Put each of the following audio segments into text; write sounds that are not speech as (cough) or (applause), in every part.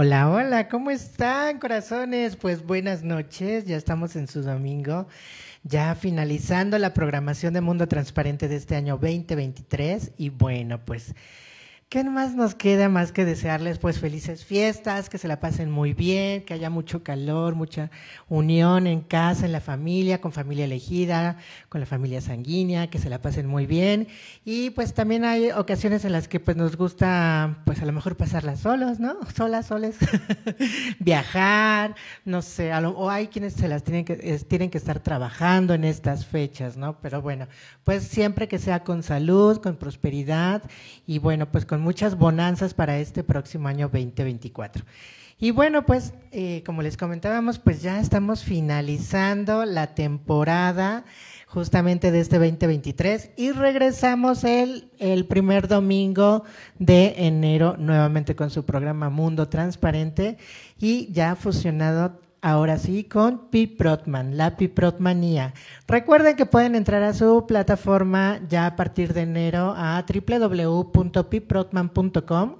Hola, hola, ¿cómo están, corazones? Pues buenas noches, ya estamos en su domingo, ya finalizando la programación de Mundo Transparente de este año 2023 y bueno, pues ¿Qué más nos queda más que desearles pues felices fiestas, que se la pasen muy bien, que haya mucho calor, mucha unión en casa, en la familia, con familia elegida, con la familia sanguínea, que se la pasen muy bien. Y pues también hay ocasiones en las que pues nos gusta pues a lo mejor pasarlas solos, ¿no? (laughs) Solas, soles. (laughs) Viajar, no sé, o hay quienes se las tienen que, tienen que estar trabajando en estas fechas, ¿no? Pero bueno, pues siempre que sea con salud, con prosperidad y bueno, pues con muchas bonanzas para este próximo año 2024. Y bueno, pues eh, como les comentábamos, pues ya estamos finalizando la temporada justamente de este 2023 y regresamos el, el primer domingo de enero nuevamente con su programa Mundo Transparente y ya ha fusionado ahora sí, con P. la P. Recuerden que pueden entrar a su plataforma ya a partir de enero a www.piprotman.com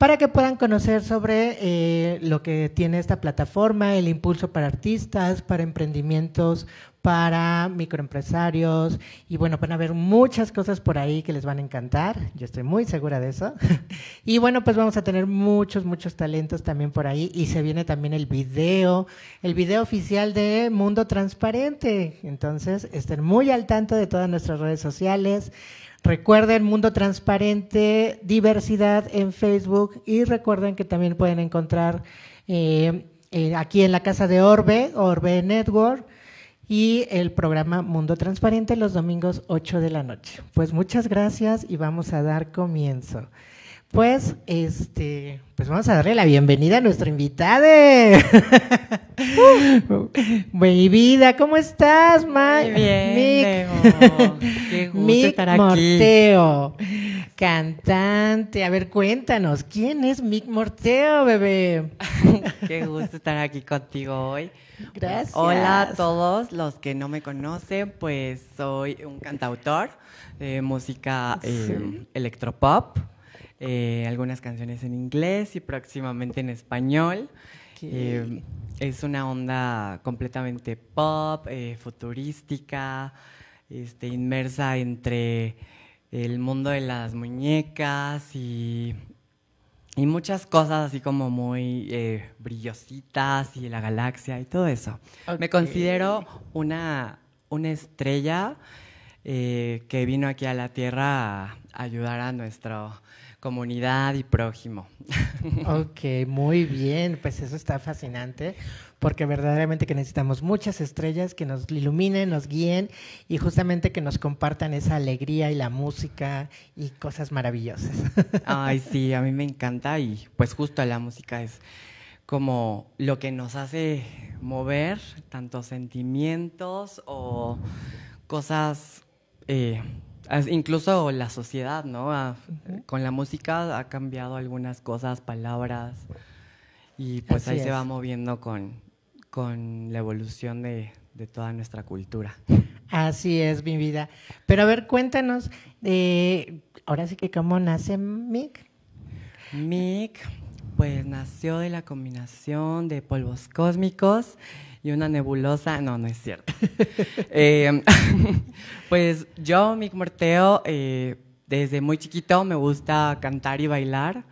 para que puedan conocer sobre eh, lo que tiene esta plataforma, el impulso para artistas, para emprendimientos, para microempresarios y bueno, van a ver muchas cosas por ahí que les van a encantar, yo estoy muy segura de eso. (laughs) y bueno, pues vamos a tener muchos, muchos talentos también por ahí y se viene también el video, el video oficial de Mundo Transparente. Entonces, estén muy al tanto de todas nuestras redes sociales. Recuerden Mundo Transparente, Diversidad en Facebook y recuerden que también pueden encontrar eh, eh, aquí en la casa de Orbe, Orbe Network y el programa Mundo Transparente los domingos 8 de la noche. Pues muchas gracias y vamos a dar comienzo. Pues, este, pues vamos a darle la bienvenida a nuestro invitado. Uh. Mi vida, ¿cómo estás, Mike? Muy bien, Mick. Qué (laughs) gusto estar aquí. Morteo, cantante. A ver, cuéntanos, ¿quién es Mick Morteo, bebé? (laughs) Qué gusto estar aquí contigo hoy. Gracias. Hola a todos los que no me conocen, pues soy un cantautor de música eh, electropop eh, algunas canciones en inglés y próximamente en español. Eh, es una onda completamente pop, eh, futurística, este, inmersa entre el mundo de las muñecas y, y muchas cosas así como muy brillositas y la galaxia y todo eso. Me considero una, una estrella que vino aquí a la Tierra a ayudar a nuestro comunidad y prójimo. (laughs) Ok, muy bien, pues eso está fascinante, porque verdaderamente que necesitamos muchas estrellas que nos iluminen, nos guíen y justamente que nos compartan esa alegría y la música y cosas maravillosas. (laughs) Ay, sí, a mí me encanta y pues justo la música es como lo que nos hace mover, tanto sentimientos o cosas... Eh, incluso la sociedad, ¿no? Con la música ha cambiado algunas cosas, palabras, y pues ahí se va moviendo con, con la evolución de, toda nuestra cultura. Así es, mi vida. Pero a ver, cuéntanos, de eh, ahora sí que cómo nace Mick. Mick, pues nació de la combinación de polvos cósmicos y una nebulosa. No, no es cierto. (laughs) Em, (laughs) pues yo, Mick Morteo, eh, desde muy chiquito me gusta cantar y bailar.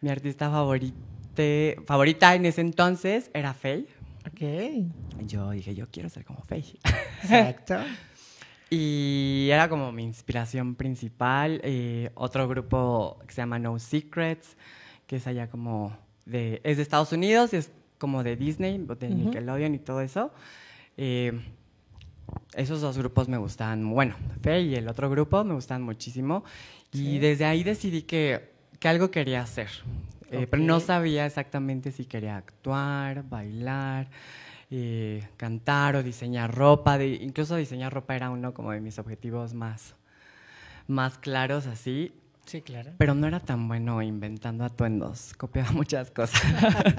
Mi artista favorite, favorita en ese entonces era Faye. okay Yo dije, yo quiero ser como Faye. Exacto. (laughs) Y era como mi inspiración principal. Eh, otro grupo que se llama No Secrets, que es allá como de. Es de Estados Unidos y es como de Disney, de Nickelodeon y todo eso. Eh, esos dos grupos me gustaban, bueno, Faye y el otro grupo me gustaban muchísimo. Y desde ahí decidí que, algo quería hacer. Eh, pero no sabía exactamente si quería actuar, bailar, eh, cantar o diseñar ropa. incluso diseñar ropa era uno como de mis objetivos más, más claros así. Sí, claro. Pero no era tan bueno inventando atuendos, copiaba (laughs) muchas cosas.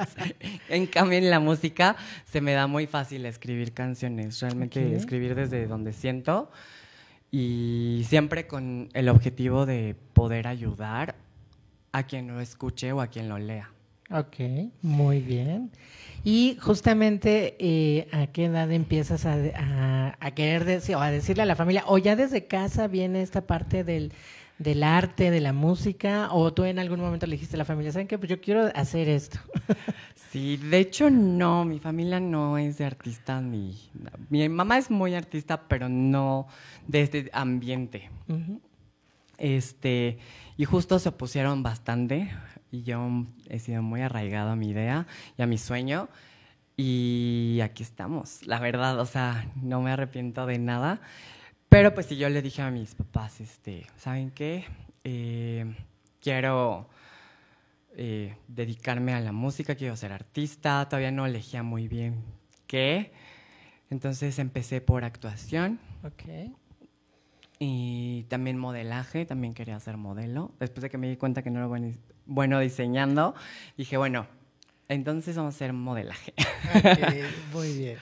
(laughs) en cambio, en la música se me da muy fácil escribir canciones, realmente escribir desde donde siento y siempre con el objetivo de poder ayudar a quien lo escuche o a quien lo lea. Ok, muy bien. Y justamente, eh, ¿a qué edad empiezas a, a querer decir o a decirle a la familia, o ya desde casa viene esta parte del del arte, de la música, o tú en algún momento le dijiste a la familia, ¿saben qué? Pues yo quiero hacer esto. (laughs) Sí, de hecho no, mi familia no es de artistas, mi, mi mamá es muy artista, pero no de este ambiente. Este, y justo se opusieron bastante, y yo he sido muy arraigado a mi idea y a mi sueño. Y aquí estamos, la verdad, o sea, no me arrepiento de nada. Pero pues si yo le dije a mis papás, este, ¿saben qué? Eh, quiero eh, dedicarme a la música, quiero ser artista, todavía no elegía muy bien qué. Entonces empecé por actuación. Ok. Y también modelaje, también quería ser modelo. Después de que me di cuenta que no era bueno diseñando, dije, bueno, entonces vamos a hacer modelaje. (laughs) muy bien.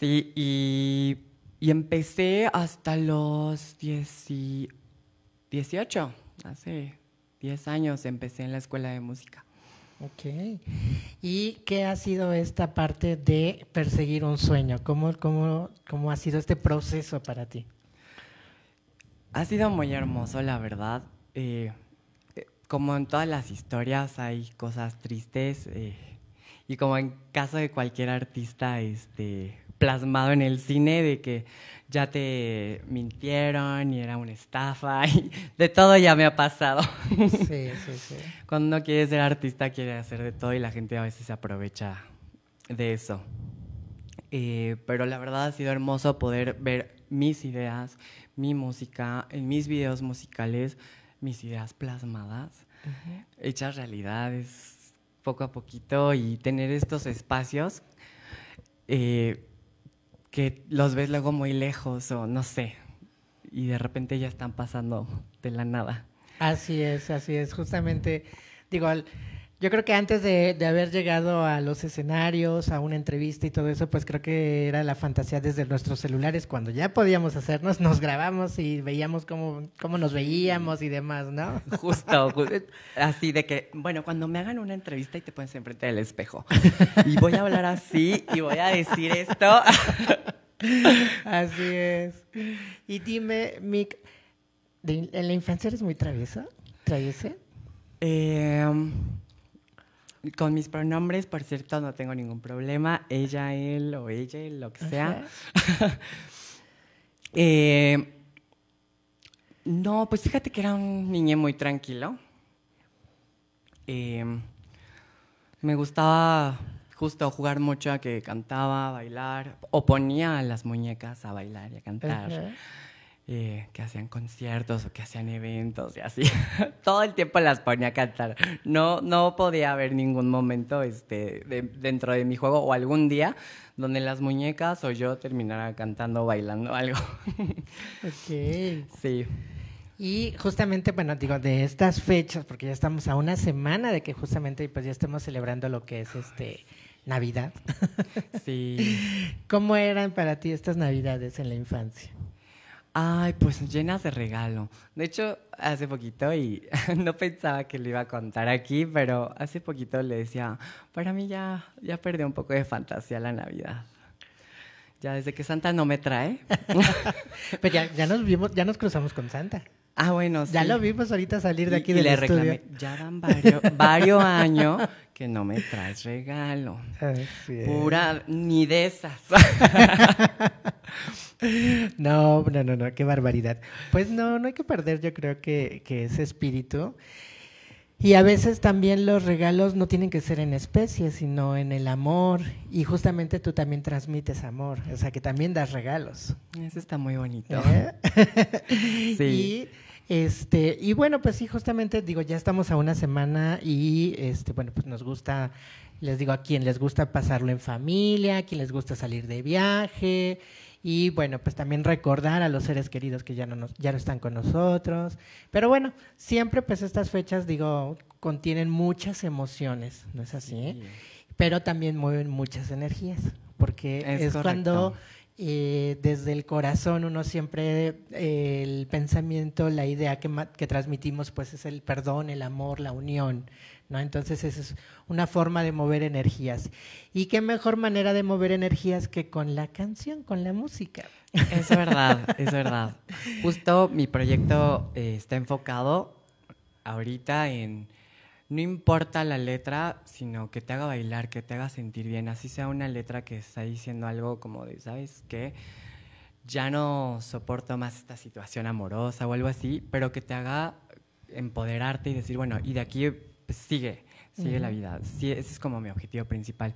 Sí, y y empecé hasta los 18, hace 10 años empecé en la escuela de música. Ok. ¿Y qué ha sido esta parte de perseguir un sueño? ¿Cómo, cómo ha sido este proceso para ti? Ha sido muy hermoso, la verdad. Eh, eh, como en todas las historias hay cosas tristes eh, y como en caso de cualquier artista, este, plasmado en el cine de que ya te mintieron y era una estafa (laughs) y de todo ya me ha pasado. Sí, sí, (laughs) sí. Cuando no quiere ser artista quieres hacer de todo y la gente a veces se aprovecha de eso. Eh, pero la verdad ha sido hermoso poder ver mis ideas, mi música, en mis videos musicales, mis ideas plasmadas, hechas realidades poco a poquito y tener estos espacios eh, que los ves luego muy lejos o no sé, y de repente ya están pasando de la nada. Así es, así es, justamente, digo, al yo creo que antes de, de, haber llegado a los escenarios, a una entrevista y todo eso, pues creo que era la fantasía desde nuestros celulares, cuando ya podíamos hacernos, nos grabamos y veíamos cómo, cómo nos veíamos y demás, ¿no? Justo, (laughs) así de que, bueno, cuando me hagan una entrevista y te pones enfrente del espejo, (laughs) y voy a hablar así y voy a decir esto. (laughs) Así es. Y dime, Mick, ¿en la infancia eres muy traviesa? ¿Traviesa? Eh... Em, con mis pronombres, por cierto, no tengo ningún problema. Ella, él o ella, lo que sea. (laughs) eh, no, pues fíjate que era un niño muy tranquilo. Eh, me gustaba justo jugar mucho a que cantaba, bailar, o ponía a las muñecas a bailar y a cantar. Eh, que hacían conciertos o que hacían eventos y así. (laughs) Todo el tiempo las ponía a cantar. No, no podía haber ningún momento este, dentro de mi juego o algún día donde las muñecas o yo terminara cantando o bailando algo. (laughs) ok. Sí. Y justamente, bueno, digo, de estas fechas, porque ya estamos a una semana de que justamente pues ya estamos celebrando lo que es este... Navidad. Sí. (laughs) ¿Cómo eran para ti estas Navidades en la infancia? Ay, pues llenas de regalo. De hecho, hace poquito, y (laughs) no pensaba que lo iba a contar aquí, pero hace poquito le decía, para mí ya, ya perdió un poco de fantasía la Navidad. Ya desde que Santa no me trae. (laughs) pero ya, nos vimos, ya nos cruzamos con Santa. Ah, bueno, sí. Ya lo vimos ahorita salir de aquí la del y le Reclamé, ya dan varios, años que no me traes regalo. Pura, ni de esas. (laughs) (laughs) No, no, no, no, qué barbaridad. Pues no, no hay que perder, yo creo que, que espíritu. Y a veces también los regalos no tienen que ser en especie, sino en el amor. Y justamente tú también transmites amor, o sea que también das regalos. Eso está muy bonito. ¿Eh? (laughs) sí. Y, este, y bueno, pues sí, justamente digo, ya estamos a una semana y este, bueno, pues nos gusta, les digo, a quien les gusta pasarlo en familia, a quien les gusta salir de viaje. Y bueno, pues también recordar a los seres queridos que ya no, nos, ya no están con nosotros. Pero bueno, siempre pues estas fechas, digo, contienen muchas emociones, ¿no es así? Eh? Pero también mueven muchas energías, porque es, cuando eh, desde el corazón uno siempre, eh, el pensamiento, la idea que, que transmitimos pues es el perdón, el amor, la unión, ¿no? Entonces esa es una forma de mover energías. ¿Y qué mejor manera de mover energías que con la canción, con la música? Es verdad, es verdad. Justo mi proyecto eh, está enfocado ahorita en no importa la letra, sino que te haga bailar, que te haga sentir bien, así sea una letra que está diciendo algo como de, ¿sabes que Ya no soporto más esta situación amorosa o algo así, pero que te haga empoderarte y decir, bueno, y de aquí pues, sigue, sigue la vida. Sí, ese es como mi objetivo principal.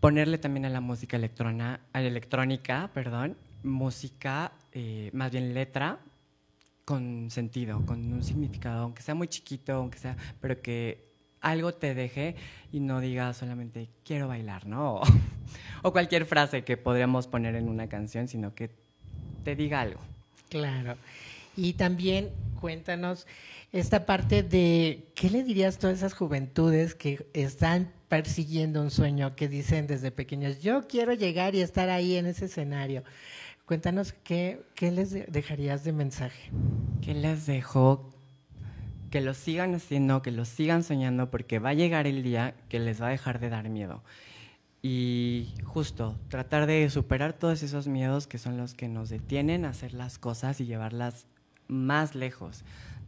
Ponerle también a la música electrona, a electrónica, perdón, música, eh, más bien letra, con sentido, con un significado, aunque sea muy chiquito, aunque sea, pero que algo te deje y no diga solamente quiero bailar, ¿no? (laughs) o cualquier frase que podríamos poner en una canción, sino que te diga algo. Claro. Y también cuéntanos esta parte de, ¿qué le dirías a todas esas juventudes que están persiguiendo un sueño, que dicen desde pequeños, yo quiero llegar y estar ahí en ese escenario? Cuéntanos qué, qué les dejarías de mensaje. ¿Qué les dejo? Que lo sigan haciendo, que lo sigan soñando, porque va a llegar el día que les va a dejar de dar miedo. Y justo, tratar de superar todos esos miedos que son los que nos detienen a hacer las cosas y llevarlas más lejos.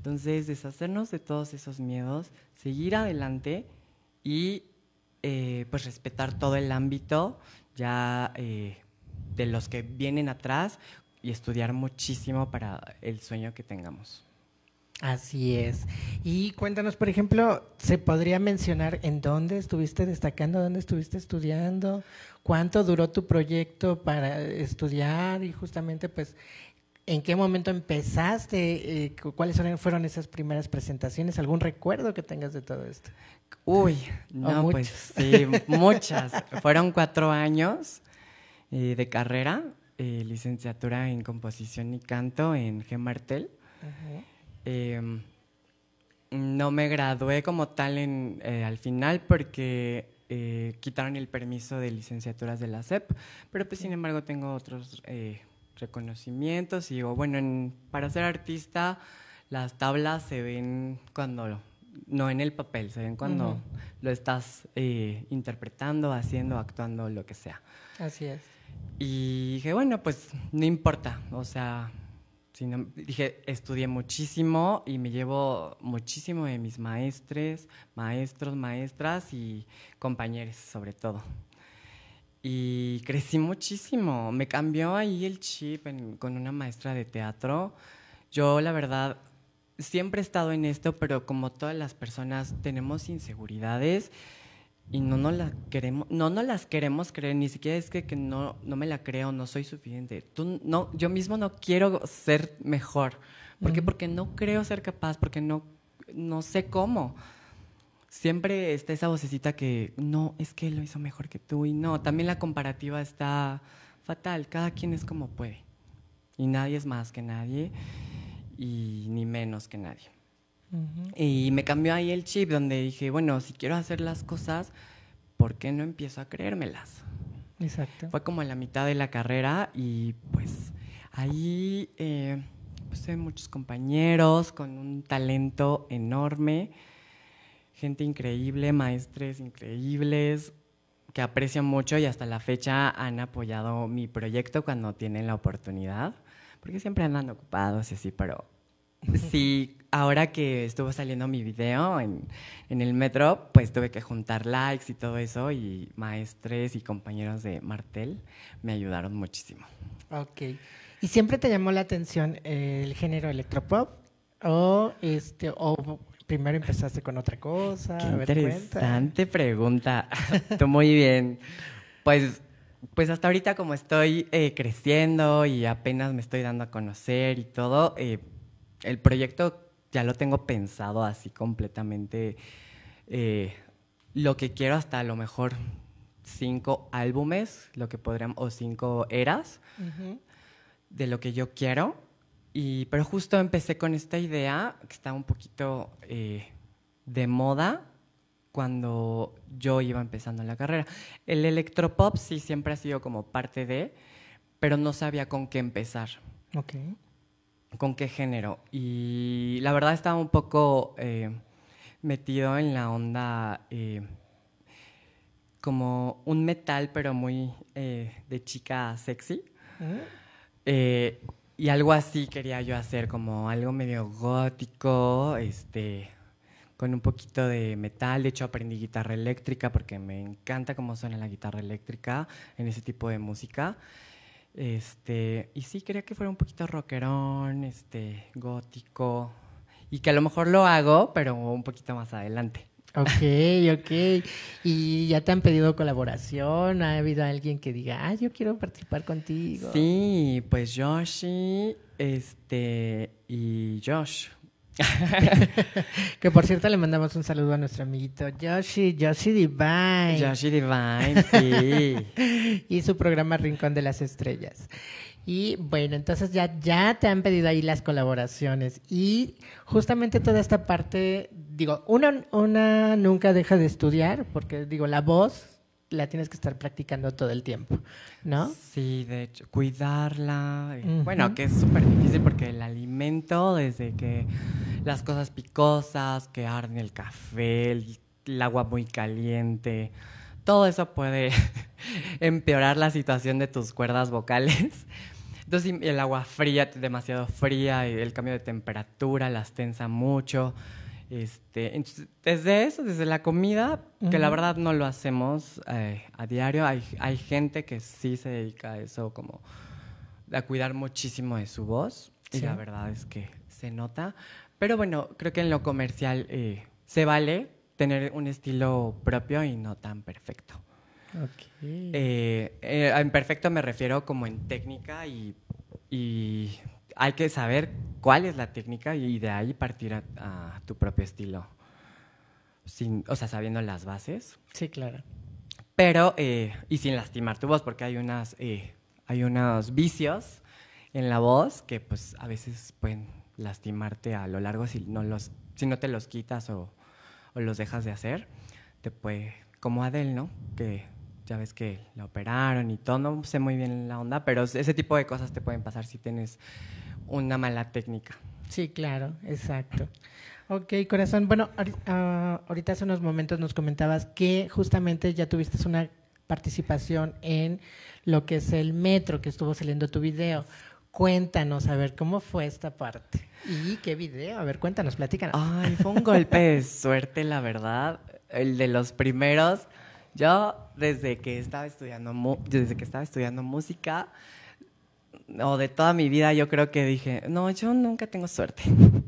Entonces, deshacernos de todos esos miedos, seguir adelante y eh, pues respetar todo el ámbito ya eh, de los que vienen atrás y estudiar muchísimo para el sueño que tengamos. Así es. Y cuéntanos, por ejemplo, ¿se podría mencionar en dónde estuviste destacando, dónde estuviste estudiando, cuánto duró tu proyecto para estudiar y justamente pues ¿En qué momento empezaste? Eh, ¿Cuáles fueron esas primeras presentaciones? ¿Algún recuerdo que tengas de todo esto? Uy, (laughs) no, pues sí, muchas. fueron cuatro años eh, de carrera, eh, licenciatura en composición y canto en G. Martel. Em, no me gradué como tal al final porque quitaron el permiso de licenciaturas de la SEP, pero pues sin embargo tengo otros reconocimientos y digo, bueno, para ser artista las tablas se ven cuando, no en el papel, se ven cuando lo estás eh, interpretando, haciendo, actuando, lo que sea. Así es. Y dije, bueno, pues no importa, o sea, sino, dije, estudié muchísimo y me llevo muchísimo de mis maestres, maestros, maestras y compañeros sobre todo y crecí muchísimo. Me cambió ahí el chip con una maestra de teatro. Yo, la verdad, siempre he estado en esto, pero como todas las personas tenemos inseguridades y no nos las queremos, no las queremos creer, ni siquiera es que, no, no me la creo, no soy suficiente. Tú, no, yo mismo no quiero ser mejor. ¿Por qué? Porque no creo ser capaz, porque no, no sé cómo siempre está esa vocecita que no, es que lo hizo mejor que tú y no, también la comparativa está fatal, cada quien es como puede y nadie es más que nadie y ni menos que nadie. Y me cambió ahí el chip donde dije, bueno, si quiero hacer las cosas, ¿por qué no empiezo a creérmelas? Exacto. Fue como a la mitad de la carrera y pues ahí eh, pues, muchos compañeros con un talento enorme gente increíble, maestres increíbles que aprecian mucho y hasta la fecha han apoyado mi proyecto cuando tienen la oportunidad, porque siempre andan ocupados y así, pero (laughs) sí, ahora que estuvo saliendo mi video en, el metro, pues tuve que juntar likes y todo eso, y maestres y compañeros de Martel me ayudaron muchísimo. Ok. ¿Y siempre te llamó la atención el género electropop? ¿O, este, o primero empezaste con otra cosa. Qué interesante pregunta. (laughs) muy bien. Pues, pues hasta ahorita como estoy eh, creciendo y apenas me estoy dando a conocer y todo, eh, el proyecto ya lo tengo pensado así completamente. Eh, lo que quiero hasta a lo mejor cinco álbumes, lo que podríamos, o cinco eras de lo que yo quiero pero justo empecé con esta idea que estaba un poquito eh, de moda cuando yo iba empezando la carrera. El electropop sí siempre ha sido como parte de, pero no sabía con qué empezar. Ok. ¿Con qué género? Y la verdad estaba un poco eh, metido en la onda eh, como un metal, pero muy de chica sexy. ¿Eh? Y algo así quería yo hacer, como algo medio gótico, este, con un poquito de metal. De hecho, aprendí guitarra eléctrica porque me encanta cómo suena la guitarra eléctrica en ese tipo de música. Este, y sí, quería que fuera un poquito rockerón, este, gótico. Y que a lo mejor lo hago, pero un poquito más adelante. Ok, ok. ¿Y ya te han pedido colaboración? ¿Ha habido alguien que diga, ah, yo quiero participar contigo? Sí, pues Yoshi este, y Josh. (laughs) que por cierto le mandamos un saludo a nuestro amiguito Yoshi, Yoshi Divine. Yoshi Divine, sí. (laughs) y su programa Rincón de las Estrellas. Y bueno, entonces ya, ya te han pedido ahí las colaboraciones. Y justamente toda esta parte, digo, una, una nunca deja de estudiar, porque digo, la voz la tienes que estar practicando todo el tiempo, ¿no? Sí, de hecho, cuidarla. Eh, bueno, que es súper difícil porque el alimento, desde que las cosas picosas, que arde el café, el agua muy caliente, todo eso puede (laughs) empeorar la situación de tus cuerdas vocales. Entonces el agua fría, demasiado fría, el cambio de temperatura las tensa mucho. Este, desde eso, desde la comida, que la verdad no lo hacemos eh, a diario, hay, hay, gente que sí se dedica a eso, como a cuidar muchísimo de su voz, y la verdad es que se nota. Pero bueno, creo que en lo comercial eh, se vale tener un estilo propio y no tan perfecto. Okay. Eh, eh, en perfecto me refiero como en técnica y, hay que saber cuál es la técnica y de ahí partir a, tu propio estilo. o sea, sabiendo las bases. Sí, claro. Pero, eh, y sin lastimar tu voz, porque hay, unas, eh, hay unos vicios en la voz que pues a veces pueden lastimarte a lo largo si no, los, si no te los quitas o, los dejas de hacer. Te puede, como Adel, ¿no? Que ya ves que la operaron y todo, no sé muy bien la onda, pero ese tipo de cosas te pueden pasar si tienes una mala técnica. Sí, claro, exacto. Ok, corazón. Bueno, ah, ahorita hace unos momentos nos comentabas que justamente ya tuviste una participación en lo que es el metro, que estuvo saliendo tu video. Cuéntanos, a ver, ¿cómo fue esta parte? ¿Y qué video? A ver, cuéntanos, platícanos. Ay, fue un golpe de suerte, la verdad. El de los primeros yo desde que estaba estudiando, desde que estaba estudiando música, o de toda mi vida, yo creo que dije, no, yo nunca tengo suerte. (laughs)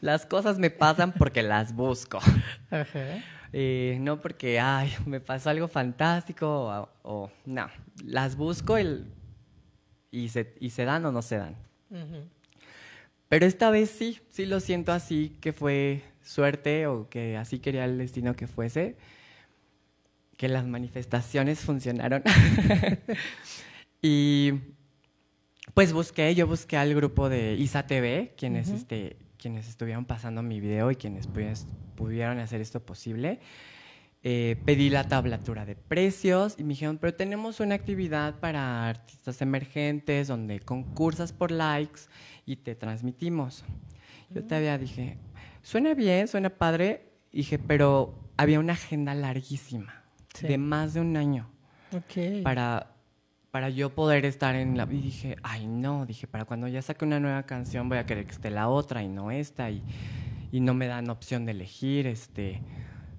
las cosas me pasan porque las busco. (laughs) no porque, ay, me pasó algo fantástico o, o no. Las busco el, y, se, y se dan o no se dan. Pero esta vez sí, sí lo siento así, que fue suerte o que así quería el destino que fuese que las manifestaciones funcionaron. (laughs) y pues busqué, yo busqué al grupo de ISA TV, quienes, este, quienes estuvieron pasando mi video y quienes pues, pudieron hacer esto posible. Eh, pedí la tablatura de precios y me dijeron, pero tenemos una actividad para artistas emergentes donde concursas por likes y te transmitimos. Yo todavía dije, suena bien, suena padre, dije, pero había una agenda larguísima de más de un año para, para yo poder estar en la... Y dije, ay no, dije, para cuando ya saque una nueva canción voy a querer que esté la otra y no esta y, y no me dan opción de elegir. Este.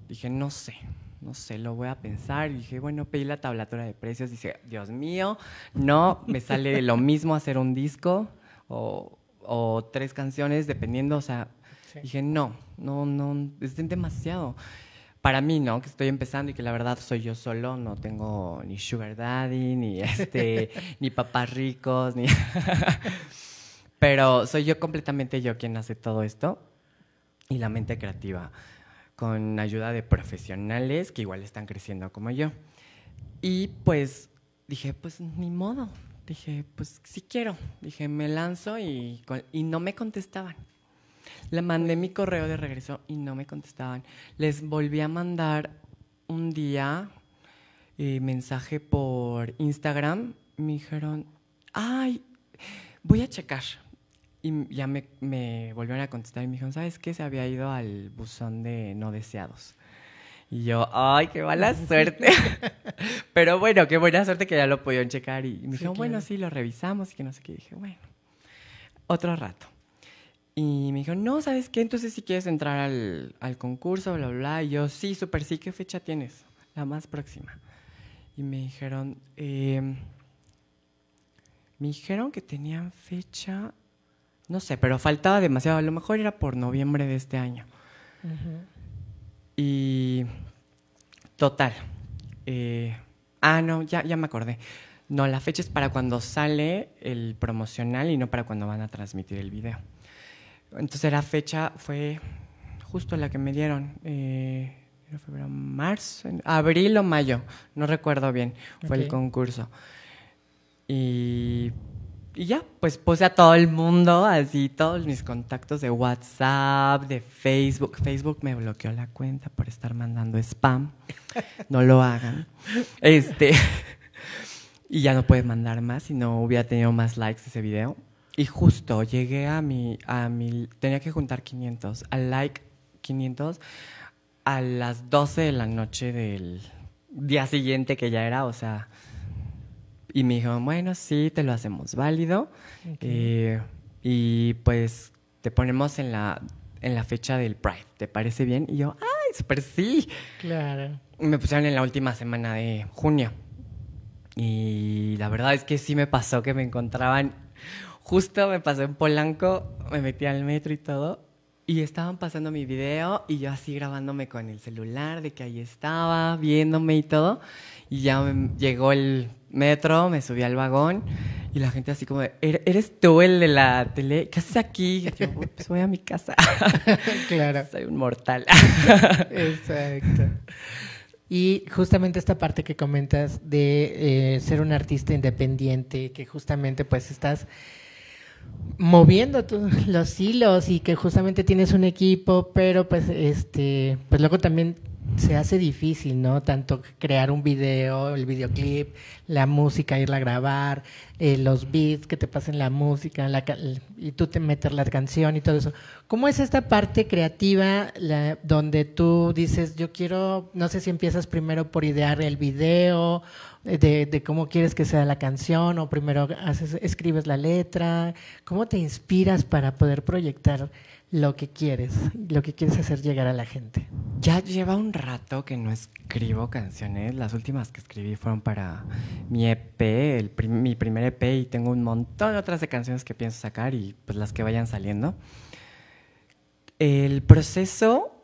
Dije, no sé, no sé, lo voy a pensar. Y dije, bueno, pedí la tablatura de precios. dije, Dios mío, no, me sale lo mismo hacer un disco o, o tres canciones, dependiendo. O sea, dije, no, no, no, es demasiado para mí, ¿no? Que estoy empezando y que la verdad soy yo solo, no tengo ni sugar daddy, ni (laughs) este, ni papás ricos, ni (laughs) pero soy yo completamente yo quien hace todo esto y la mente creativa con ayuda de profesionales que igual están creciendo como yo. Y pues dije, pues ni modo. Dije, pues sí quiero. Dije, me lanzo y, y no me contestaban. Le mandé mi correo de regreso y no me contestaban. Les volví a mandar un día eh, mensaje por Instagram. Me dijeron, ay, voy a checar. Y ya me, volvieron a contestar y me dijeron, ¿sabes qué? Se había ido al buzón de no deseados. Y yo, ay, qué mala (laughs) suerte. (laughs) Pero bueno, qué buena suerte que ya lo pudieron checar. Y me dijeron, bueno, sí, lo revisamos y que no sé qué. Y dije, bueno, otro rato. Y me dijo, no, ¿sabes qué? Entonces si quieres entrar al, concurso, bla, bla. Y yo, sí, súper sí, ¿qué fecha tienes? La más próxima. Y me dijeron, em, me dijeron que tenían fecha, no sé, pero faltaba demasiado. A lo mejor era por noviembre de este año. Y total. Eh, ah, no, ya, ya me acordé. No, la fecha es para cuando sale el promocional y no para cuando van a transmitir el video. Entonces la fecha fue justo la que me dieron. Eh, febrero, marzo, abril o mayo, no recuerdo bien, fue el concurso. Y, ya, pues puse a todo el mundo, así todos mis contactos de WhatsApp, de Facebook. Facebook me bloqueó la cuenta por estar mandando spam. No lo hagan. Este, (laughs) y ya no puedes mandar más si no hubiera tenido más likes ese video. Y justo llegué a mi, a mi, tenía que juntar 500, al like 500 a las 12 de la noche del día siguiente que ya era, o sea, y me dijo, bueno, sí, te lo hacemos válido. Eh, y pues te ponemos en la, en la fecha del Pride, ¿te parece bien? Y yo, ay, súper sí. Claro. Me pusieron en la última semana de junio. Y la verdad es que sí me pasó que me encontraban Justo me pasé en Polanco, me metí al metro y todo, y estaban pasando mi video y yo así grabándome con el celular, de que ahí estaba, viéndome y todo. Y ya me llegó el metro, me subí al vagón y la gente así como, er-, ¿eres tú el de la tele? ¿Qué haces aquí? yo, pues voy a mi casa. (laughs) claro. (laughs) Soy un mortal. Exacto. (laughs) Y justamente esta parte que comentas de eh, ser un artista independiente, que justamente pues estás moviendo los hilos y que justamente tienes un equipo, pero pues este, pues luego también se hace difícil, ¿no? Tanto crear un video, el videoclip, la música, irla a grabar, eh, los beats que te pasen la música, y tú te meter la canción y todo eso. ¿Cómo es esta parte creativa donde tú dices, yo quiero, no sé si empiezas primero por idear el video, eh, de, de, cómo quieres que sea la canción, o primero haces, escribes la letra, ¿cómo te inspiras para poder proyectar lo que quieres, lo que quieres hacer llegar a la gente. Ya lleva un rato que no escribo canciones. Las últimas que escribí fueron para mi EP, mi primer EP, y tengo un montón de otras de canciones que pienso sacar y pues las que vayan saliendo. El proceso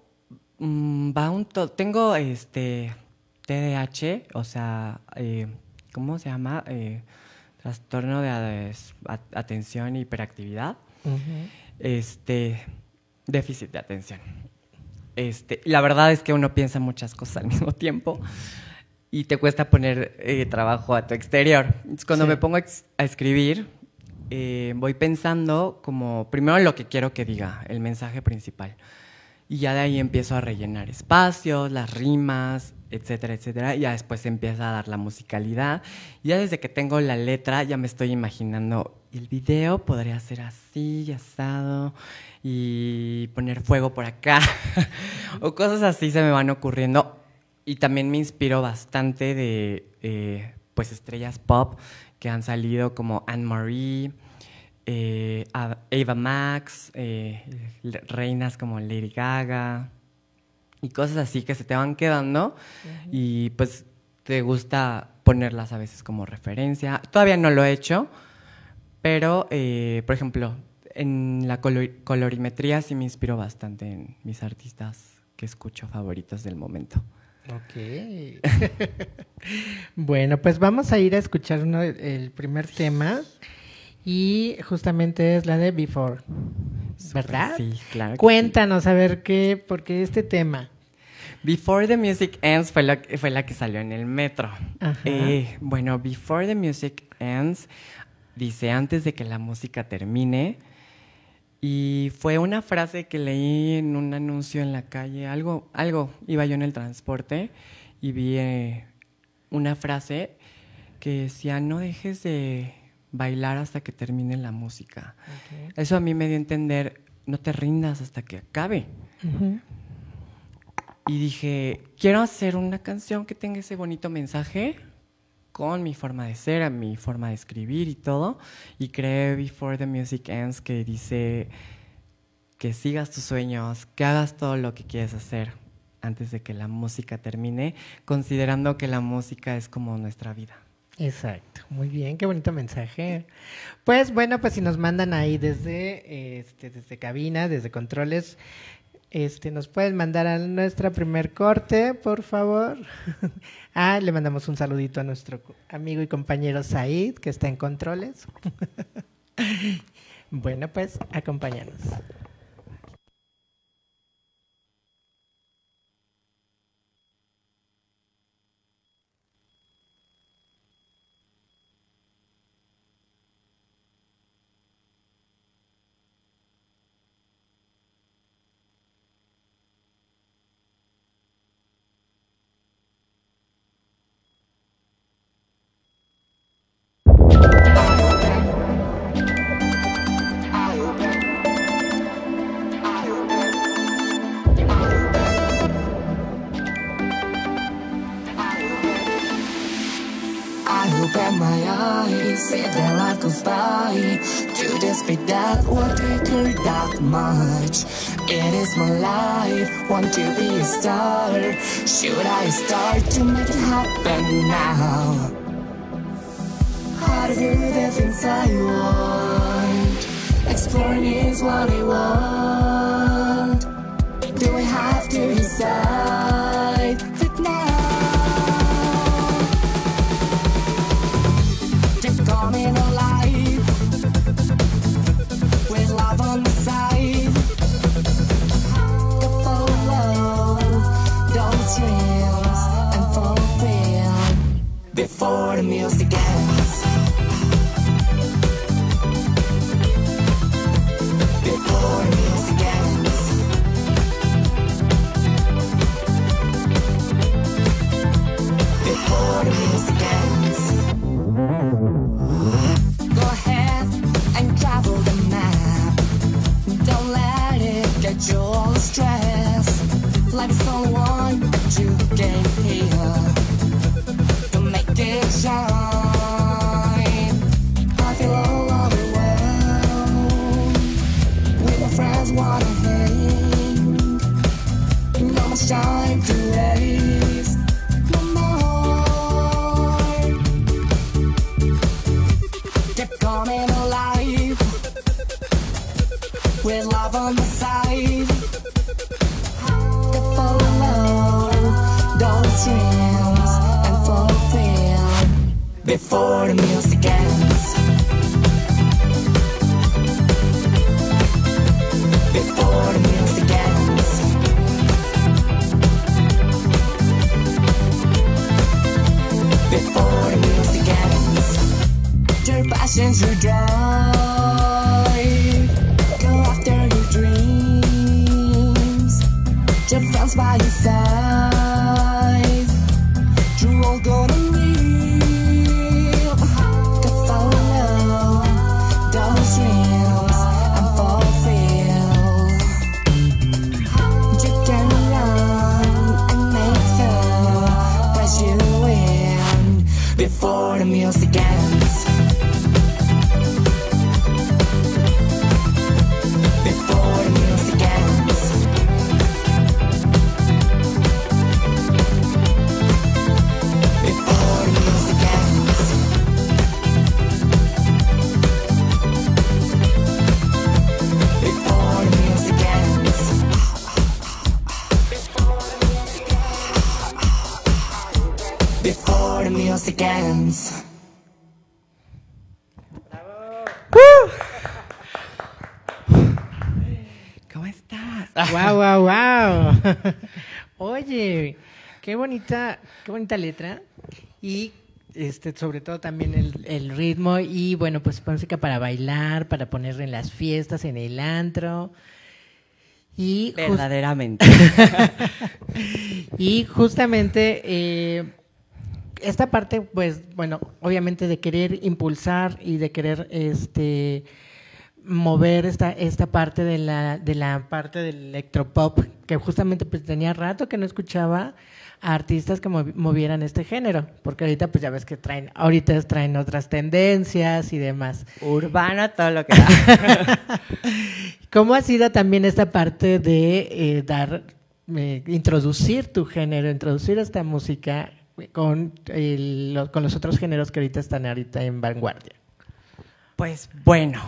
mm, va un todo. Tengo este TDAH, o sea, eh, ¿cómo se llama? Eh, trastorno de atención y hiperactividad este, déficit de atención. Este, la verdad es que uno piensa muchas cosas al mismo tiempo y te cuesta poner eh, trabajo a tu exterior. cuando me pongo a escribir, eh, voy pensando como primero lo que quiero que diga, el mensaje principal. Y ya de ahí empiezo a rellenar espacios, las rimas, etcétera, etcétera. Y ya después empieza a dar la musicalidad. ya desde que tengo la letra, ya me estoy imaginando el video podría ser así, asado, y poner fuego por acá, (laughs) o cosas así se me van ocurriendo. Y también me inspiro bastante de eh, pues estrellas pop que han salido como Anne Marie, eh, Ava Max, eh, reinas como Lady Gaga, y cosas así que se te van quedando y pues te gusta ponerlas a veces como referencia. Todavía no lo he hecho, pero eh, por ejemplo, en la colorimetría sí me inspiro bastante en mis artistas que escucho favoritos del momento. Ok. (laughs) bueno, pues vamos a ir a escuchar uno, el primer tema y justamente es la de Before. ¿verdad? sí, claro. Cuéntanos a ver qué, porque este tema. Before the Music Ends fue la, fue la que salió en el metro. Eh, bueno, Before the Music Ends dice antes de que la música termine. Y fue una frase que leí en un anuncio en la calle, algo, algo, iba yo en el transporte y vi eh, una frase que decía, no dejes de bailar hasta que termine la música. Eso a mí me dio a entender, no te rindas hasta que acabe. Y dije, quiero hacer una canción que tenga ese bonito mensaje con mi forma de ser, A mi forma de escribir y todo. Y creé Before the Music Ends que dice que sigas tus sueños, que hagas todo lo que quieres hacer antes de que la música termine, considerando que la música es como nuestra vida. Exacto, muy bien, qué bonito mensaje. Pues bueno, pues si nos mandan ahí desde, este, desde cabina, desde controles, este, nos pueden mandar a nuestra primer corte, por favor. (laughs) ah, le mandamos un saludito a nuestro amigo y compañero Said, que está en controles. (laughs) bueno, pues acompáñanos. life, want to be a star. Should I start to make it happen now? How to do the things I want? Exploring is what I want. Do I have to decide? before the music. Qué bonita, qué bonita letra. Y este, sobre todo también el, ritmo. Y bueno, pues música para bailar, para poner en las fiestas, en el antro. Y Verdaderamente. (laughs) y justamente eh, esta parte, pues, bueno, obviamente de querer impulsar y de querer este mover esta, esta parte de la, de la parte del electropop, que justamente pues tenía rato que no escuchaba artistas que movieran este género, porque ahorita pues ya ves que traen, ahorita traen otras tendencias y demás. Urbano todo lo que da. (laughs) ¿Cómo ha sido también esta parte de eh, dar, eh, introducir tu género, introducir esta música con, con los otros géneros que ahorita están ahorita en vanguardia? Pues bueno,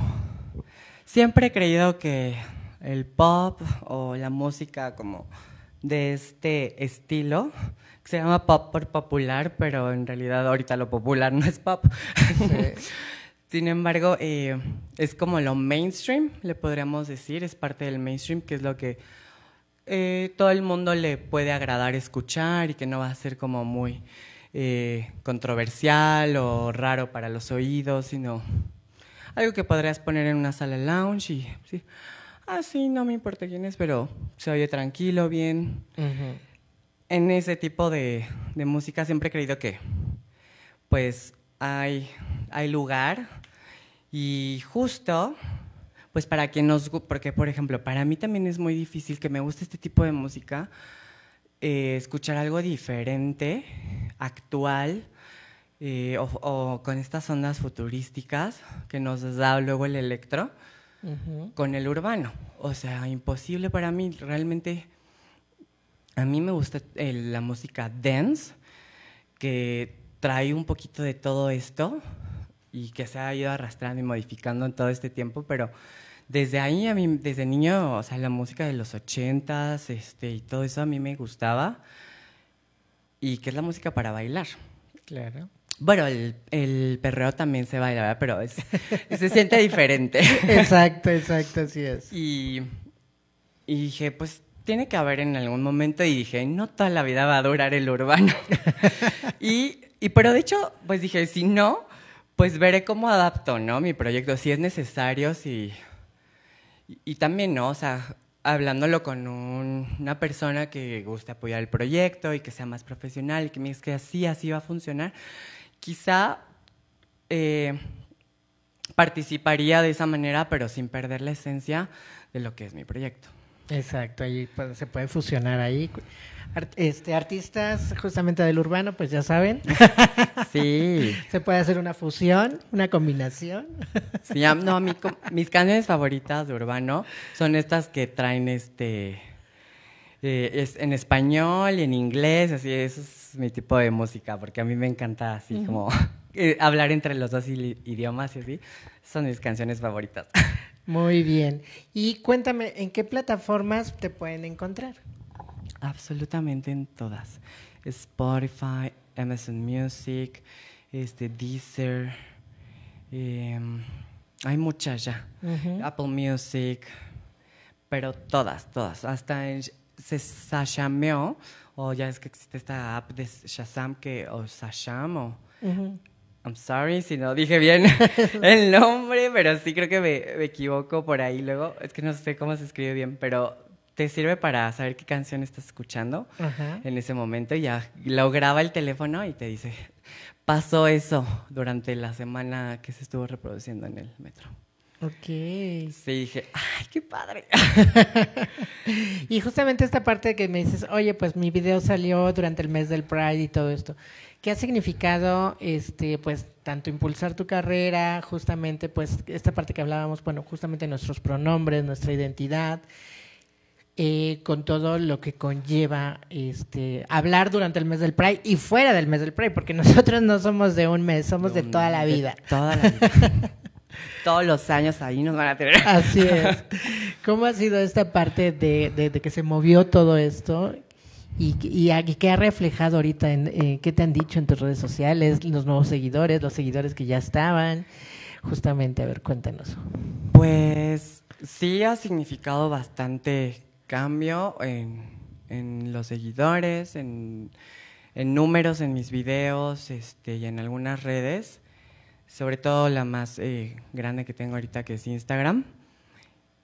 siempre he creído que el pop o la música como de este estilo, que se llama pop por popular, pero en realidad ahorita lo popular no es pop. Sin embargo, eh, es como lo mainstream, le podríamos decir, es parte del mainstream, que es lo que eh, todo el mundo le puede agradar escuchar y que no va a ser como muy eh, controversial o raro para los oídos, sino algo que podrías poner en una sala lounge y ah, sí, no me importa quién es, pero se oye tranquilo, bien. En ese tipo de, de, música siempre he creído que, pues, hay, hay lugar y justo, pues, para que nos... Porque, por ejemplo, para mí también es muy difícil que me guste este tipo de música, eh, escuchar algo diferente, actual, eh, o, con estas ondas futurísticas que nos da luego el electro con el urbano. O sea, imposible para mí. Realmente, a mí me gusta eh, la música dance, que trae un poquito de todo esto y que se ha ido arrastrando y modificando en todo este tiempo, pero desde ahí, a mí, desde niño, o sea, la música de los ochentas este, y todo eso a mí me gustaba y que es la música para bailar. Claro. Bueno, el, el perreo también se baila, pero es, se siente diferente. (laughs) Exacto, exacto, así es. Y, dije, pues tiene que haber en algún momento y dije, no toda la vida va a durar el urbano. (laughs) y, pero de hecho, pues dije, si no, pues veré cómo adapto, ¿no? Mi proyecto, si es necesario, si... Y, también, ¿no? O sea, hablándolo con una persona que guste apoyar el proyecto y que sea más profesional, que me diga, que así, así va a funcionar quizá eh, participaría de esa manera, pero sin perder la esencia de lo que es mi proyecto. Exacto, ahí pues, se puede fusionar ahí. Este, artistas justamente del urbano, pues ya saben. (laughs) Sí. (laughs) se puede hacer una fusión, una combinación. (laughs) mis canciones favoritas de urbano son estas que traen este eh, en español y en inglés, así esos mi tipo de música, porque a mí me encanta así como (laughs) eh, hablar entre los dos idiomas y así. Son mis canciones favoritas. (laughs) Muy bien. Y cuéntame, ¿en qué plataformas te pueden encontrar? Absolutamente en todas. Spotify, Amazon Music, este, Deezer. Em, hay muchas ya. Apple Music. Pero todas, todas. Hasta en, se sashameó, o ya es que existe esta app de Shazam que, o Sasham, o... I'm sorry si no dije bien (laughs) el nombre, pero sí creo que me, equivoco por ahí luego. Es que no sé cómo se escribe bien, pero te sirve para saber qué canción estás escuchando en ese momento. ya lo graba el teléfono y te dice, pasó eso durante la semana que se estuvo reproduciendo en el metro. Ok. Sí, dije, ay, qué padre. (laughs) y justamente esta parte que me dices, oye, pues mi video salió durante el mes del Pride y todo esto. ¿Qué ha significado, este, pues, tanto impulsar tu carrera, justamente, pues, esta parte que hablábamos, bueno, justamente nuestros pronombres, nuestra identidad, eh, con todo lo que conlleva, este, hablar durante el mes del Pride y fuera del mes del Pride, porque (laughs) nosotros no somos de un mes, somos de, toda la vida. De toda la vida. Todos los años ahí nos van a tener. Así es. (laughs) ¿Cómo ha sido esta parte de, que se movió todo esto? ¿Y, y, qué ha reflejado ahorita? En, eh, ¿Qué te han dicho en tus redes sociales? Los nuevos seguidores, los seguidores que ya estaban. Justamente, a ver, cuéntanos. Pues sí ha significado bastante cambio en, en los seguidores, en, en números en mis videos este, y en algunas redes sobre todo la más eh, grande que tengo ahorita que es Instagram.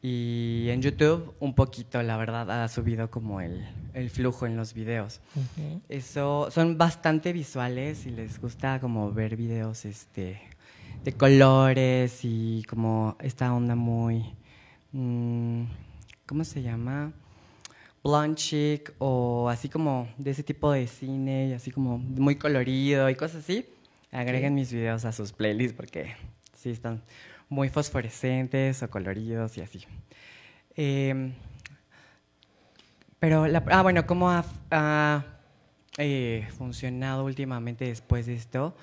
Y en YouTube un poquito, la verdad, ha subido como el, flujo en los videos. Eso, son bastante visuales y les gusta como ver videos este, de colores y como esta onda muy, mm, ¿cómo se llama? Blonde chic o así como de ese tipo de cine y así como muy colorido y cosas así. Agreguen mis videos a sus playlists porque sí están muy fosforescentes o coloridos y así. Em, pero, la, ah, bueno, ¿cómo ha, eh, funcionado últimamente después de esto?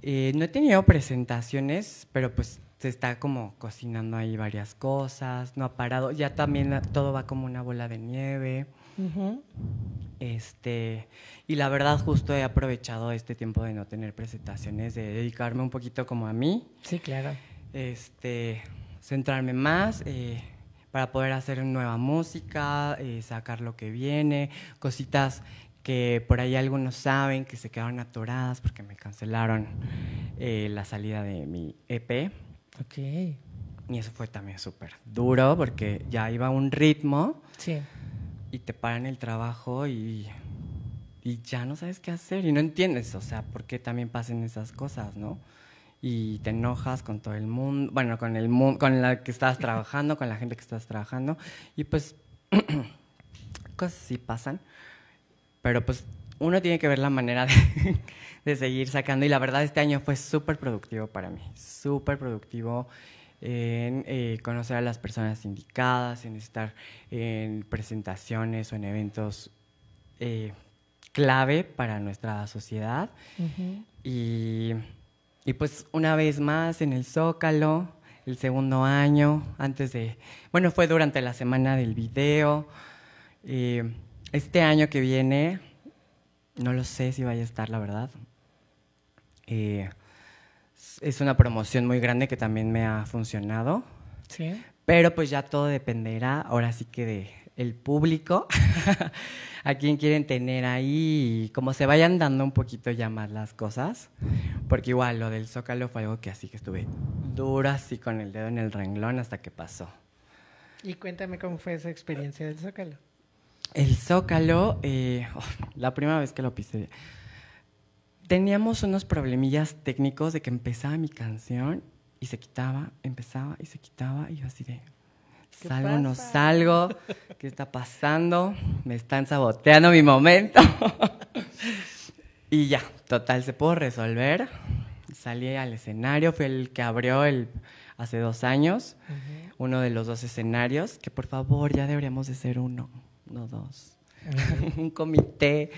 Eh, no he tenido presentaciones, pero pues se está como cocinando ahí varias cosas, no ha parado, ya también todo va como una bola de nieve. Este, y la verdad justo he aprovechado este tiempo de no tener presentaciones, de dedicarme un poquito como a mí. Sí, claro. Este, centrarme más eh, para poder hacer nueva música, eh, sacar lo que viene, cositas que por ahí algunos saben que se quedaron atoradas porque me cancelaron eh, la salida de mi EP. Ok. Y eso fue también súper duro porque ya iba un ritmo. Sí y te paran el trabajo y, y ya no sabes qué hacer y no entiendes, o sea, por qué también pasan esas cosas, ¿no? Y te enojas con todo el mundo, bueno, con el mundo, con la que estás trabajando, con la gente que estás trabajando y pues (clears throat) cosas sí pasan, pero pues uno tiene que ver la manera de, (laughs) de seguir sacando y la verdad este año fue súper productivo para mí, súper productivo en eh, conocer a las personas indicadas, en estar en presentaciones o en eventos eh, clave para nuestra sociedad. y, pues una vez más en el Zócalo, el segundo año, antes de, bueno, fue durante la semana del video. Eh, este año que viene, no lo sé si vaya a estar, la verdad es, una promoción muy grande que también me ha funcionado. Sí. Pero pues ya todo dependerá, ahora sí que de el público, (laughs) a quién quieren tener ahí como cómo se vayan dando un poquito ya más las cosas, porque igual lo del Zócalo fue algo que así que estuve dura así con el dedo en el renglón hasta que pasó. Y cuéntame cómo fue esa experiencia del Zócalo. El Zócalo, eh, (laughs) la primera vez que lo pisé, teníamos unos problemillas técnicos de que empezaba mi canción y se quitaba, empezaba y se quitaba, y yo así de, salgo, no salgo, ¿qué está pasando? Me están saboteando mi momento. (laughs) y ya, total, se pudo resolver. Salí al escenario, fue el que abrió el, hace dos años, uno de los dos escenarios, que por favor ya deberíamos de ser uno, no dos. (laughs) Un comité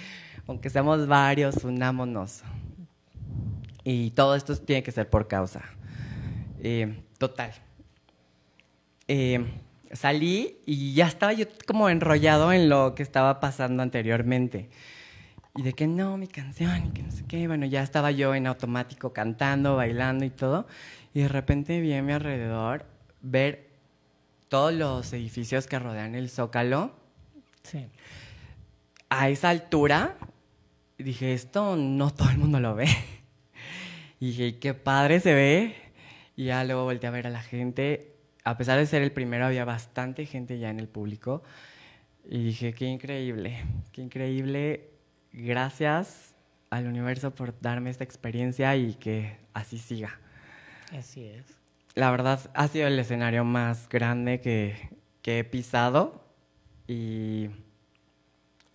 aunque seamos varios, unámonos. Y todo esto tiene que ser por causa. Eh, total. Eh, salí y ya estaba yo como enrollado en lo que estaba pasando anteriormente. Y de que no, mi canción, y que no sé qué. Bueno, ya estaba yo en automático cantando, bailando y todo. Y de repente vi a mi alrededor ver todos los edificios que rodean el Zócalo. Sí. A esa altura, dije, esto no todo el mundo lo ve. (laughs) Y dije, qué padre se ve. Y ya luego volteé a ver a la gente. A pesar de ser el primero, había bastante gente ya en el público. Y dije, qué increíble, qué increíble. Gracias al universo por darme esta experiencia y que así siga. Así es. La verdad, ha sido el escenario más grande que, que he pisado y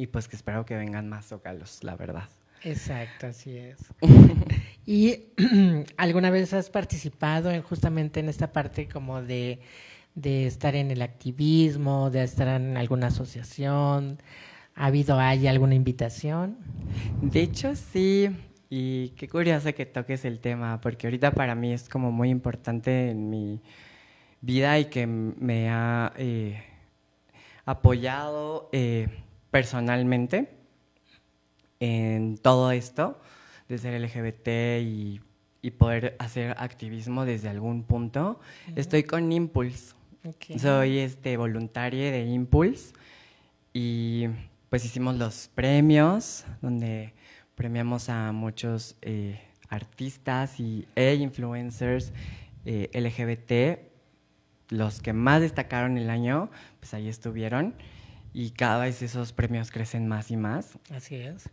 y pues que espero que vengan más zócalos, la verdad. Exacto, así es. (laughs) ¿Y (clears throat) alguna vez has participado en, justamente en esta parte como de, de estar en el activismo, de estar en alguna asociación? ¿Ha habido ahí alguna invitación? De hecho, sí. Y qué curioso que toques el tema, porque ahorita para mí es como muy importante en mi vida y que me ha eh, apoyado. Eh, personalmente en todo esto, de ser LGBT y, poder hacer activismo desde algún punto, estoy con Impulse. Soy este, voluntaria de Impulse y pues hicimos los premios donde premiamos a muchos eh, artistas y e influencers eh, LGBT. Los que más destacaron el año, pues ahí estuvieron y cada vez esos premios crecen más y más. Así es.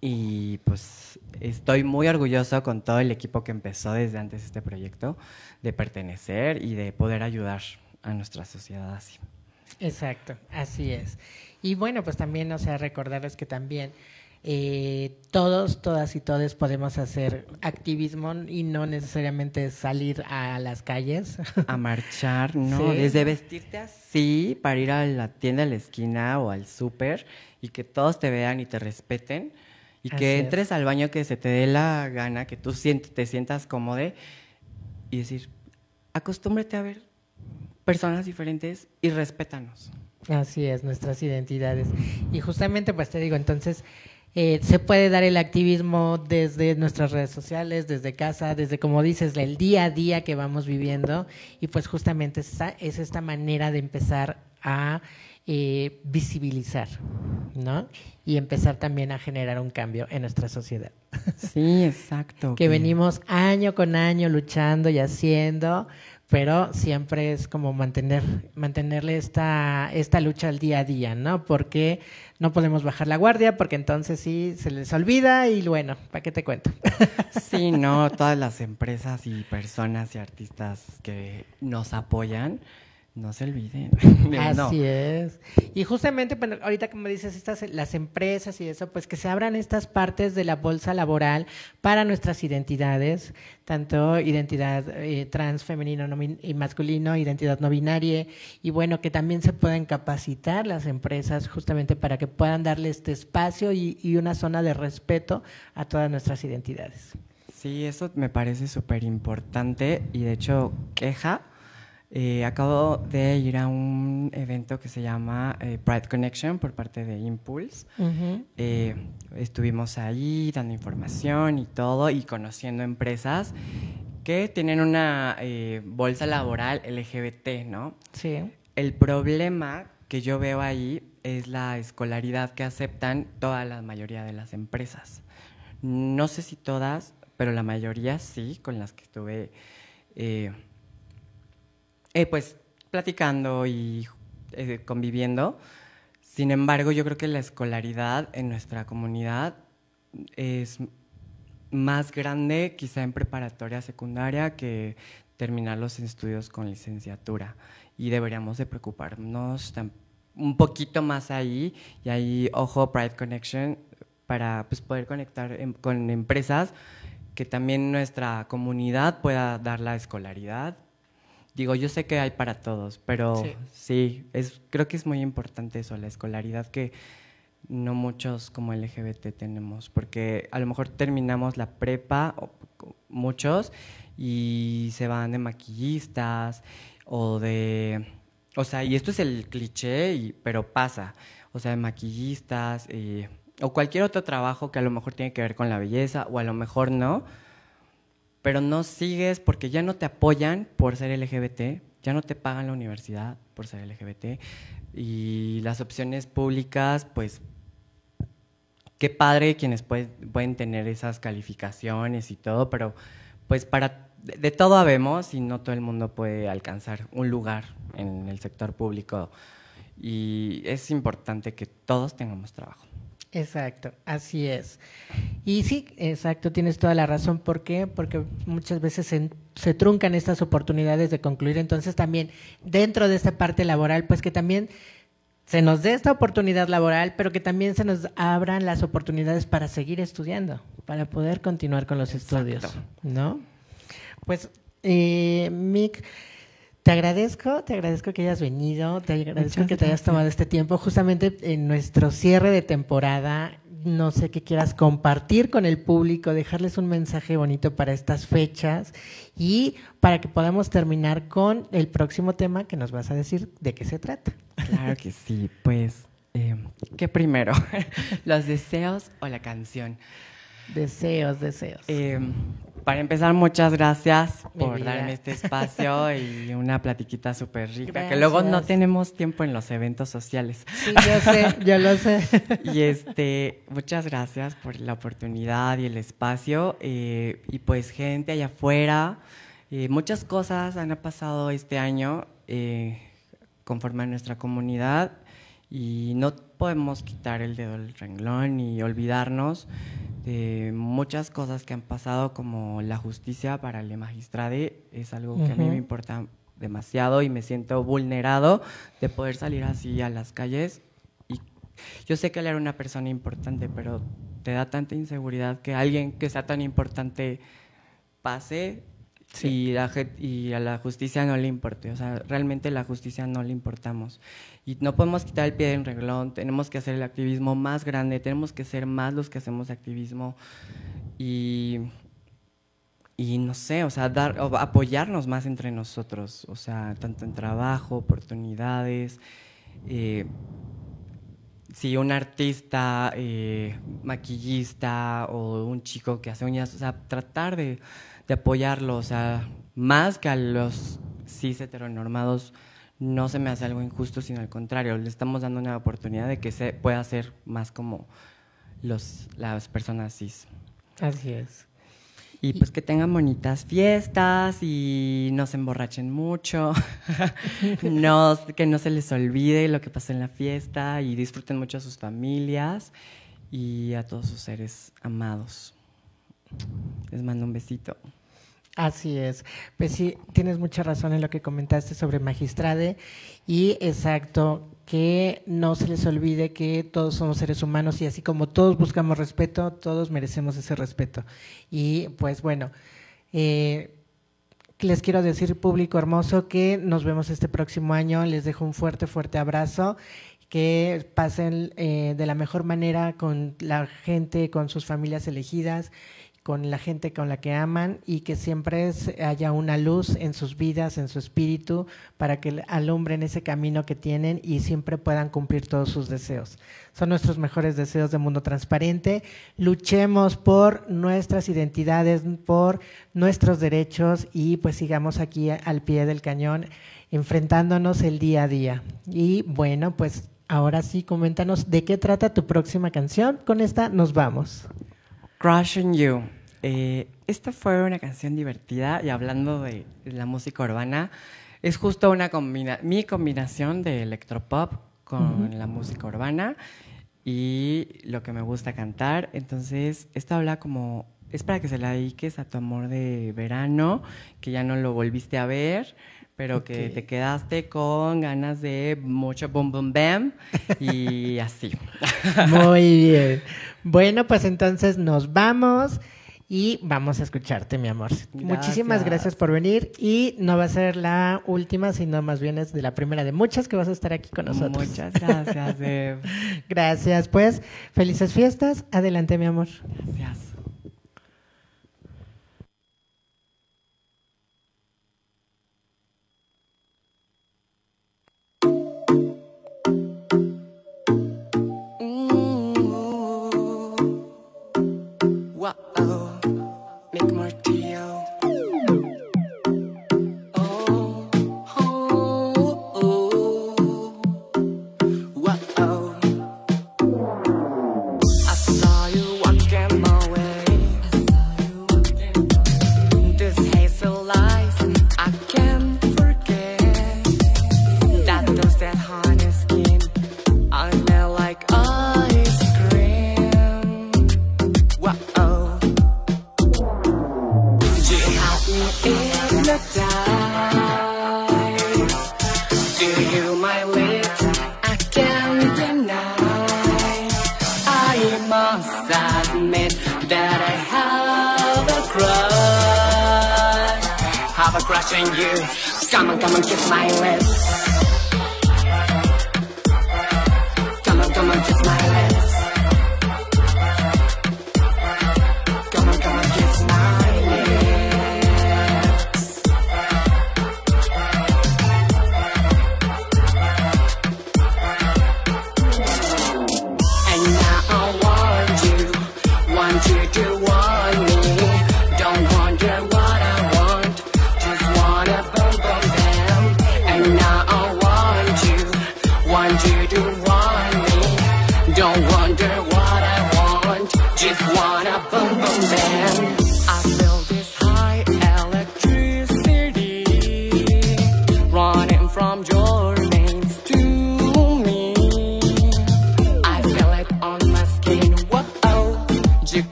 Y pues estoy muy orgulloso con todo el equipo que empezó desde antes este proyecto, de pertenecer y de poder ayudar a nuestra sociedad así. Exacto, así es. Y bueno, pues también, o sea, recordarles que también eh, todos, todas y todos podemos hacer activismo y no necesariamente salir a las calles. A marchar, ¿no? Desde vestirte así para ir a la tienda a la esquina o al súper y que todos te vean y te respeten y que entres al baño que se te dé la gana, que tú te sientas cómoda y decir, acostúmbrate a ver personas diferentes y respétanos. Así es, nuestras identidades. Y justamente, pues te digo, entonces, eh, se puede dar el activismo desde nuestras redes sociales, desde casa, desde, como dices, el día a día que vamos viviendo. Y pues justamente es esta manera de empezar a eh, visibilizar, ¿no? Y empezar también a generar un cambio en nuestra sociedad. Sí, exacto. (laughs) que venimos año con año luchando y haciendo pero siempre es como mantener, mantenerle esta, esta lucha al día a día, ¿no? Porque no podemos bajar la guardia, porque entonces sí se les olvida y bueno, ¿para qué te cuento? (laughs) Sí, no, todas las empresas y personas y artistas que nos apoyan, no se olviden. (laughs) Así es. Y justamente bueno, ahorita como dices estas las empresas y eso, pues que se abran estas partes de la bolsa laboral para nuestras identidades, tanto identidad eh, trans, femenino y masculino, identidad no binaria, y bueno, que también se puedan capacitar las empresas justamente para que puedan darle este espacio y una zona de respeto a todas nuestras identidades. Sí, eso me parece súper importante y de hecho queja eh, acabo de ir a un evento que se llama eh, Pride Connection por parte de Impulse. Eh, estuvimos ahí dando información y todo y conociendo empresas que tienen una bolsa laboral LGBT, ¿no? Sí. El problema que yo veo ahí es la escolaridad que aceptan toda la mayoría de las empresas. No sé si todas, pero la mayoría sí, con las que estuve eh, pues platicando y eh, conviviendo. Sin embargo, yo creo que la escolaridad en nuestra comunidad es más grande quizá en preparatoria secundaria que terminar los estudios con licenciatura. Y deberíamos de preocuparnos un poquito más ahí. Y ahí, ojo, Pride Connection, para pues, poder conectar em, con empresas que también nuestra comunidad pueda dar la escolaridad digo, yo sé que hay para todos, pero sí, es, creo que es muy importante eso, la escolaridad que no muchos como LGBT tenemos, porque a lo mejor terminamos la prepa, muchos, y se van de maquillistas o de... O sea, y esto es el cliché, y, pero pasa. O sea, de maquillistas eh, o cualquier otro trabajo que a lo mejor tiene que ver con la belleza o a lo mejor no pero no sigues porque ya no te apoyan por ser LGBT, ya no te pagan la universidad por ser LGBT y las opciones públicas, pues qué padre quienes pueden tener esas calificaciones y todo, pero pues para de, todo habemos y no todo el mundo puede alcanzar un lugar en el sector público y es importante que todos tengamos trabajo. Exacto, así es. Y sí, exacto, tienes toda la razón. ¿Por qué? Porque muchas veces se, truncan estas oportunidades de concluir. Entonces también, dentro de esta parte laboral, pues que también se nos dé esta oportunidad laboral, pero que también se nos abran las oportunidades para seguir estudiando, para poder continuar con los estudios, ¿no? Pues, eh, Mick... Te agradezco, te agradezco que hayas venido, te agradezco que te hayas tomado este tiempo. Justamente en nuestro cierre de temporada no sé qué quieras compartir con el público, dejarles un mensaje bonito para estas fechas y para que podamos terminar con el próximo tema que nos vas a decir de qué se trata. Claro que sí, pues, eh, ¿qué primero? (laughs) ¿Los deseos o la canción? Deseos, deseos. Em, para empezar, muchas gracias por darme este espacio (laughs) y una platiquita súper rica, que luego no tenemos tiempo en los eventos sociales. Sí, yo sé, yo lo sé. (laughs) Y este, muchas gracias por la oportunidad y el espacio. Eh, y pues gente allá afuera, eh, muchas cosas han pasado este año eh, conforme a nuestra comunidad y no podemos quitar el dedo del renglón y olvidarnos de muchas cosas que han pasado, como la justicia para el magistrado, es algo que a mí me importa demasiado y me siento vulnerado de poder salir así a las calles. Y yo sé que él era una persona importante, pero te da tanta inseguridad que alguien que sea tan importante pase y, a la justicia no le importa, o sea, realmente la justicia no le importamos. Y no podemos quitar el pie del reglón tenemos que hacer el activismo más grande, tenemos que ser más los que hacemos activismo y, y no sé, o sea, dar, apoyarnos más entre nosotros, o sea, tanto en trabajo, oportunidades. Eh, si un artista, eh, maquillista o un chico que hace uñas, o sea, tratar de, de apoyarlo, o sea, más que a los cis heteronormados, no se me hace algo injusto, sino al contrario, le estamos dando una oportunidad de que se pueda ser más como los, las personas cis. Así es. Y pues que tengan bonitas fiestas y no se emborrachen mucho, (laughs) que no se les olvide lo que pasó en la fiesta y disfruten mucho a sus familias y a todos sus seres amados. Les mando un besito. Así es. Pues sí, tienes mucha razón en lo que comentaste sobre Magistrade y exacto, que no se les olvide que todos somos seres humanos y así como todos buscamos respeto, todos merecemos ese respeto. Y pues bueno, eh, les quiero decir, público hermoso, que nos vemos este próximo año. Les dejo un fuerte, fuerte abrazo que pasen eh, de la mejor manera con la gente, con sus familias elegidas con la gente con la que aman y que siempre haya una luz en sus vidas, en su espíritu, para que alumbren ese camino que tienen y siempre puedan cumplir todos sus deseos. Son nuestros mejores deseos de mundo transparente. Luchemos por nuestras identidades, por nuestros derechos y pues sigamos aquí al pie del cañón enfrentándonos el día a día. Y bueno, pues ahora sí, coméntanos de qué trata tu próxima canción. Con esta nos vamos. Crushing You. Eh, esta fue una canción divertida y hablando de la música urbana, es justo una mi combinación de electropop con la música urbana y lo que me gusta cantar. Entonces, esta habla como, es para que se la dediques a tu amor de verano, que ya no lo volviste a ver pero que te quedaste con ganas de mucho boom, boom, bam y (laughs) así. Muy (laughs) bien. Bueno, pues entonces nos vamos y vamos a escucharte, mi amor. Muchísimas gracias por venir y no va a ser la última, sino más bien es de la primera de muchas que vas a estar aquí con nosotros. Muchas gracias, (laughs) gracias, pues. Felices fiestas. Adelante, mi amor. Gracias. i am just kiss my ass.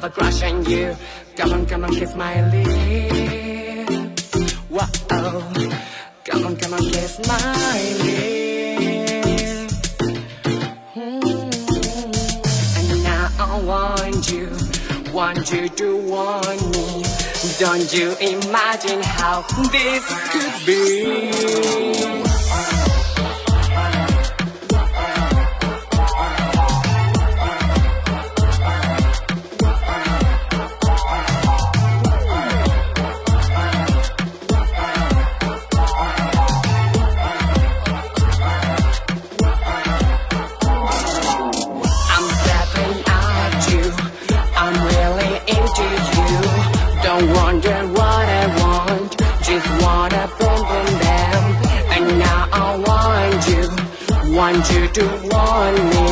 have a crush on you. Come on, come on, kiss my lips. Whoa, come on, come on, kiss my lips. Hmm. And now I want you, want you to want me. Don't you imagine how this could be? you do want me?